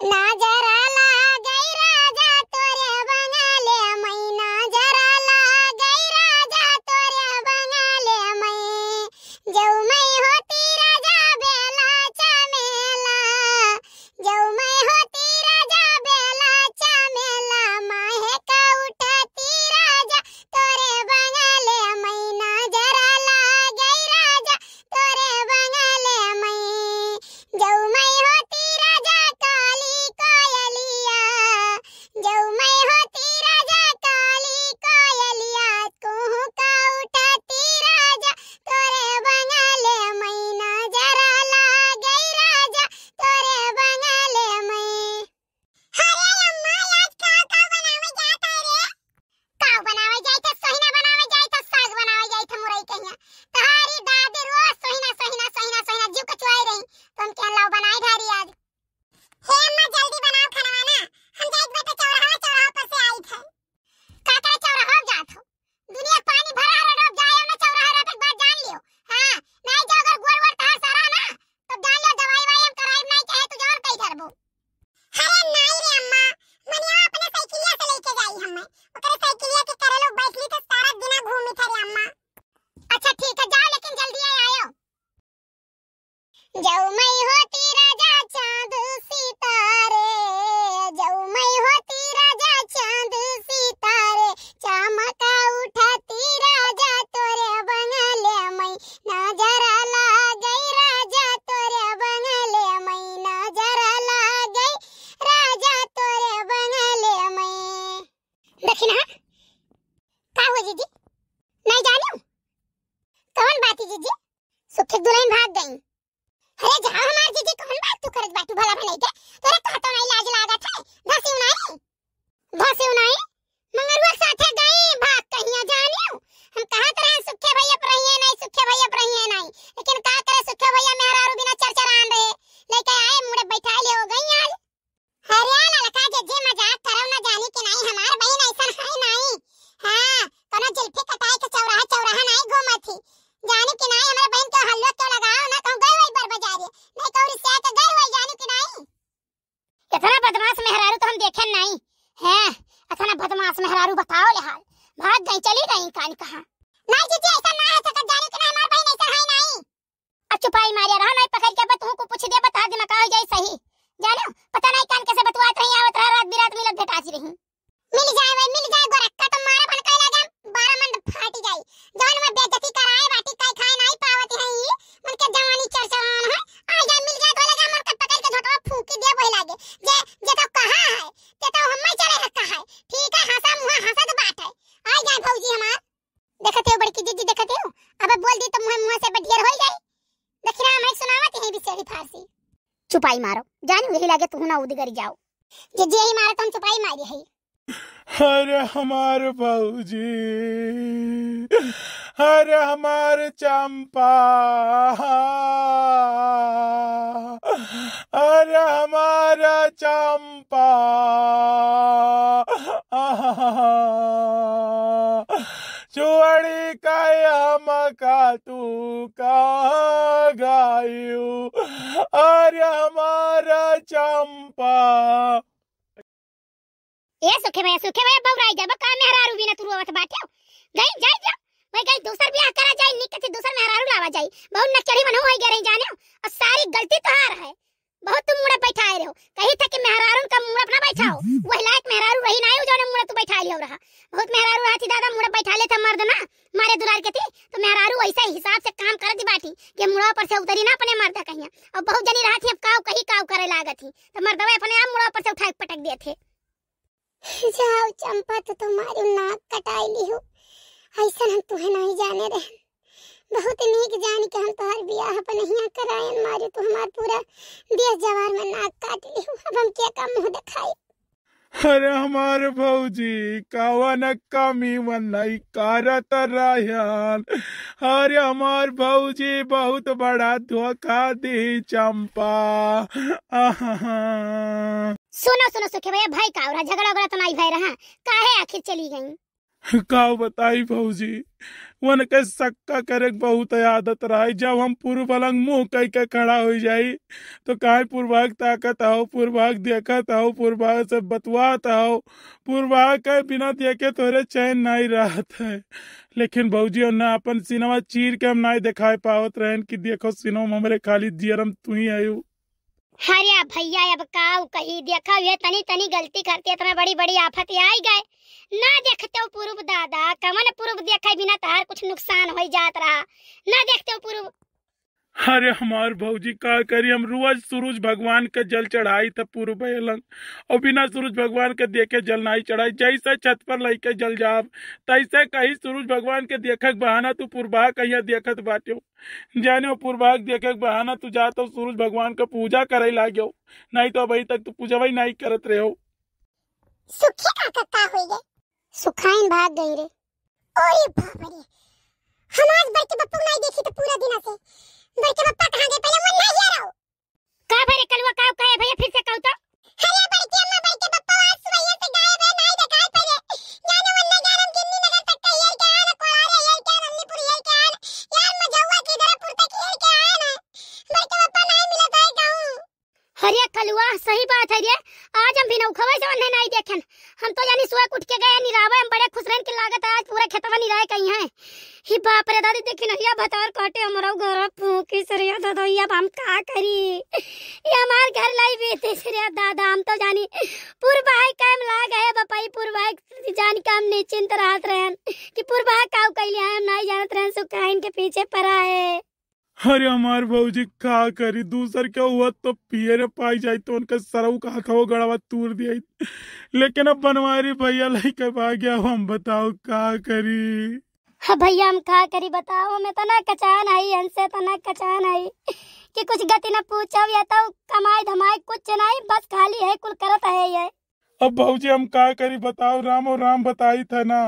拿着。नहीं है अथना बदमाश मेहरारू बताओ ले हाल भाग गई चली गई कान कहां नहीं जीजी ऐसा ना है सकत जाने के ना मार भाई नहीं सहाय नहीं अब चुपाई मारिया रहा नहीं पकड़ के बतू को पूछ दे बता दे मकाल जाए सही जानो पता नहीं कान कैसे बतवात रही आवत रहा रात बिरात मिलत भेटाती रही मिल तो मुंह मुंह से बटियर होई जाई दखिरा हम एक सुनावत है बिचारी फारसी चुपाई मारो जान यही लागे तू ना उदगरी जाओ जे जे ही मारे तुम तो चुपाई मारी है अरे हमारे बाऊजी अरे हमारे चंपा अरे हमारा चंपा तू का गायू अरे हमारा चंपा ए सुखे भैया सुखे भैया बौराई जा बका हरारू बिना तू रोवत बाटे गई जाय जा मैं गई दूसर ब्याह करा जाई निकते दूसर में हरारू लावा जाई बहुत नचरी बनो होई गरे जाने और सारी गलती तो हार है बहुत तुम मुड़ा बैठाए रहो कही था कि मेहरारू का मुड़ा अपना बैठाओ वही लायक मेहरारू रही ना जो मुड़ा तू बैठा लियो रहा बहुत मेहरारू रहा थी दादा मुड़ा बैठा ले था मर्द ना मारे दुलार के थी तो मेहरारू ऐसा ही हिसाब से काम कर दी बाटी कि मुड़ा पर से उतरी ना अपने मर्द कहीं और बहुत जनी रहा थी अब काव कही काव करे लागत थी तो मर्दवा अपने आप मुड़ा पर से उठा पटक दिए थे जाओ चंपा तो तुम्हारी नाक कटाई ली हो ऐसा हम तुम्हें नहीं जाने रहे बहुत नीक जान के हम तोहर बियाह अपनहिया करायन मारे तो हमार पूरा देश जवार में नाक काट ली अब हम क्या का मुंह दिखाई अरे हमारे भौजी कावन कमी वन नहीं करत रहन अरे हमार भौजी बहुत बड़ा धोखा दी चंपा सुनो सुनो सुखे भैया भाई का झगड़ा वगड़ा तो नहीं भाई रहा काहे आखिर चली गई का बताई भौजी वन के सक्का करे बहुत आदत रही जब हम पूर्व पलंग मुंह कह के खड़ा हो जाये तो कहीं पूर्वाग ताकत आओ पूर्वाग देखत आओ पूर्वाग से बतवात आओ पूर्वाग के बिना देखे तोरे चैन नहीं रहत है लेकिन भौजी न अपन सिनेमा चीर के हम नहीं दिखाई पावत रहे कि देखो सिनेमा हमारे खाली जियरम तू ही आयु अरे भैया अब का कही देखा ये तनी तनी गलती करती इतना बड़ी बड़ी आफत आई गए ना देखते हो पूर्व दादा कमन पूर्व देखा बिना तार तो कुछ नुकसान हो जात रहा ना देखते हो पूर्व अरे हमार भाजी का करी हम रोज सूरज भगवान के जल चढ़ाई था पूर्व अलंग और बिना सूरज भगवान के देखे जल नहीं चढ़ाई जैसे छत पर लैके जल जाब तैसे कही सूरज भगवान के देखक बहाना तू पूर्वा कहिया देखत बाटे जाने पूर्वा देखे बहाना तू जा तो सूरज भगवान का पूजा करे लागो नहीं तो अभी तक तू पूजा ही नहीं करत रहे हो सुखाइन भाग गई रे ओए बाप रे हम आज बैठ बप्पू नहीं देखी तो पूरा दिन से बड़के पप्पा कहां गए पहले मुन्ना ही आ रहा सुबह उठ के गए निरावा हम बड़े खुश रहे कि लागत आज पूरा खेतवा निराए कहीं है ही बाप रे दादी देखी देखिन या भतौर काटे हमरो घर फूकी सरिया दादा या हम का करी ये हमार घर लाई बेते सरिया दादा हम तो जानी पूर्वाई काम ला गए बपाई पूर्वाई जान काम निश्चिंत रहत रहन कि पूर्वा काऊ कइले हम नहीं जानत रहन सो के पीछे पड़ा है अरे हमार भौजी कहा करी दूसर क्या हुआ तो पियर पाई जाए तो उनका सरव कहा था वो गड़वा तूर दिया लेकिन अब बनवारी भैया लेके आ गया हम बताओ कहा करी हाँ भैया हम कहा करी बताओ मैं तो ना कचान आई हमसे तो ना कचान आई कि कुछ गति न पूछो या तो कमाई धमाई कुछ नहीं बस खाली है कुल करत है ये अब भौजी हम कहा करी बताओ राम और राम बताई था ना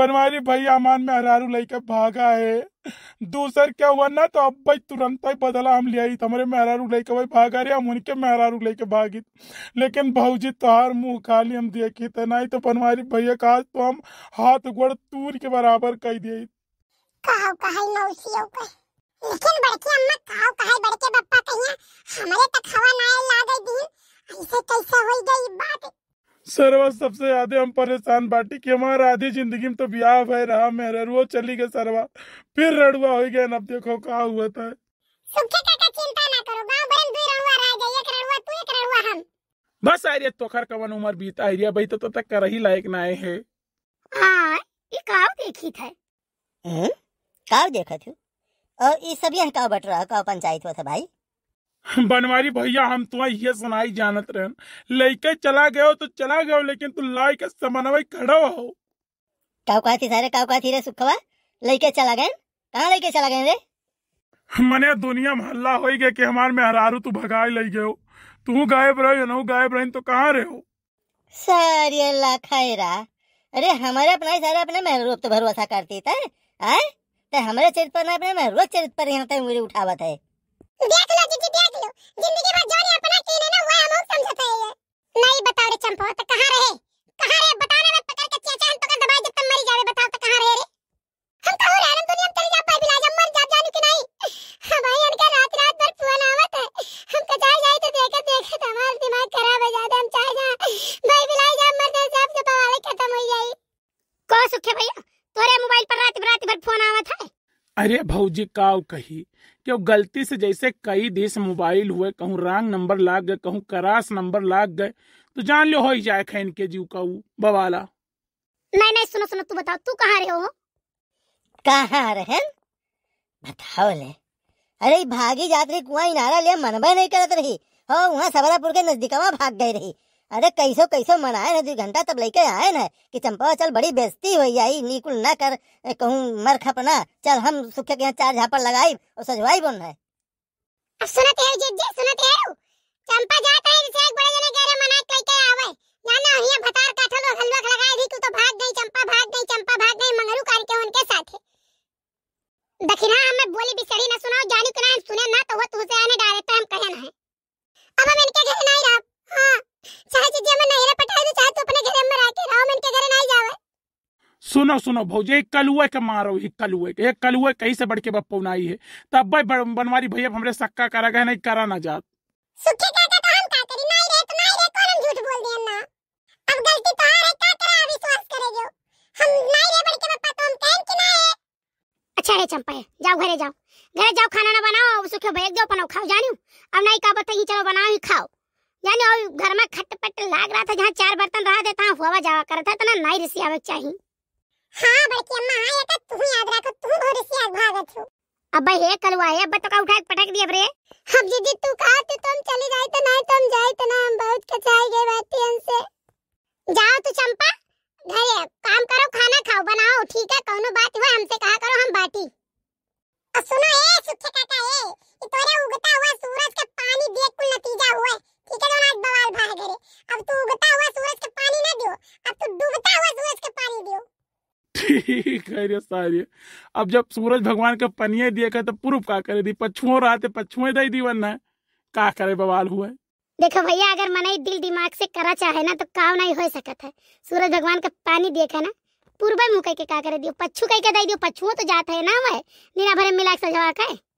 बनवारी भैया मान में हरारू लेकर भागा है दूसर क्या हुआ ना तो अब भाई तुरंत ही बदला हम लिया हमारे मेहरारू लेके भाई आ रहे हम उनके मेहरारू लेके भागी लेकिन भाजी हर मुंह खाली हम देखी थे तो नहीं तो बनवारी भैया का तो हम हाथ गोड़ तूर के बराबर कह दिए लेकिन बड़की अम्मा बड़के बप्पा कहिया तक हवा ना ऐसे कैसे गई बात सर वह सबसे ज्यादा हम परेशान बाटी कि हमारा आधी जिंदगी में तो ब्याह भय रहा मैं रड़ुआ चली गए सरवा फिर रड़ुआ हो गया अब देखो कहा हुआ था बस आ रही तो खर कवन उम्र बीता रही भाई तो, तो तक कर ही लायक ना आए है आ, हाँ, ये काव देखी था हम्म काव देखा थू और ये सभी यह काव बट रहा काव पंचायत हुआ था भाई बनवारी भैया हम तो ये सुनाई जानत रहन लइके चला गयो तो चला गयो लेकिन तू लाई के समन्वय खड़ो हो काऊ का थी सारे काऊ का थी रे सुखवा लइके चला गए कहा लइके चला गए रे मने दुनिया में हल्ला होई गए कि हमारे में हरारू तू भगाई लई गयो तू गायब रहो नो गायब रहन तो कहां रहो सारी अल्लाह खैरा अरे हमारे अपना ही सारे अपने महरूब तो भरोसा करती था हमारे चरित्र पर ना अपने महरूब चरित्र पर यहां तक उठावत है देख लो जीजी देख लो जिंदगी भर जौन अपना केने ना वो हम समझते हैं ये नहीं बताओ रे चंपो तो कहां रहे कहां रहे बताओ रे मैं पकड़ के चेचन तो कर दबाए जब तक मरी जावे बताओ तो कहां रहे रे हम तो रहे हम दुनिया में चले जा पाए बिना मर जा जाने की नहीं हां भाई इनके रात रात भर फोन आवत है हम कचाए तो जाए तो देखे देखे तो हमारा दिमाग खराब हो जाता हम चाहे जा भाई बिलाई जा मर जाए सब से पवाले खत्म हो जाए को सुखे भैया तोरे मोबाइल पर रात रात भर फोन आवत है अरे भौजी काऊ कही कि वो गलती से जैसे कई देश मोबाइल हुए कहूँ रॉन्ग नंबर लाग गए कहूँ करास नंबर लाग गए तो जान लो हो जाए खैन के जीव का बवाला नहीं नहीं सुनो सुनो तू बता तू कहा रहे हो कहा रहे बताओ ले अरे भागी जात रही कुआ इनारा ले मनबे नहीं करत रही हो वहाँ सबरापुर के नजदीक भाग गए रही अरे कैसो कैसो मनाए ना दू घंटा तब लेके आए ना कि चंपा चल बड़ी बेजती हो आई निकुल ना कर कहूँ मर खपना चल हम सुखे के यहाँ चार झापड़ लगाई और सजवाई बोन है सुना तेरे जे जे सुनो सुनो भौजी एक कलुए के मारो एक कलुए के एक कलुए कहीं से बढ़ के बप्पू नाई है तब भाई बनवारी भैया हमरे सक्का करा गए नहीं करा ना जात सुखी का का का तो का करी नाई नाई नाई रे तो रे रे तो तो तो कौन झूठ बोल दिया ना ना अब गलती है करा करे जो हम तो हम बढ़ के बप्पा अच्छा रे चंपा है जाओ घरे जाओ घरे जाओ खाना ना बनाओ सुखे भेज दो अपन खाओ जानियो अब नाई का बताई चलो बनाओ ही खाओ यानी घर में खटपट लाग रहा था जहाँ चार बर्तन रहा देता हुआ जावा करता था ना नाई रिसी आवे चाहिए हां बड़की अम्मा हां ये तू तो याद रखो तू बहुत सी याद भागत हो अबे ये कलवा है अब तो का उठा पटक दिया रे अब दीदी तू का तू तुम तो चली जाए तो नहीं तुम तो जाए तो ना हम बहुत कचाए गए बैठी हमसे जाओ तू चंपा घरे काम करो खाना खाओ बनाओ ठीक है कोनो बात हुआ हमसे कहा करो हम बाटी और सुनो ए सुखे काका ए तोरे उगता हुआ सूरज का पानी देख कुल नतीजा हुआ ठीक है आज बवाल भाग रे अब तू उगता हुआ सूरज का पानी ना दियो अब तू डूबता हुआ सूरज का पानी दियो ठीक है रे सारी अब जब सूरज भगवान का पनिया दिए कर तो पूर्व का करे दी पछुओ रहते पछुए दे दी वरना का करे बवाल हुआ देखो भैया अगर मन ही दिल दिमाग से करा चाहे ना तो काव नहीं हो सकता है सूरज भगवान का पानी देखे ना पूर्व मुकई के का करे दियो पछु कह के दे दियो पछुओ तो जात है ना वह नीना भरे मिला के सजवा के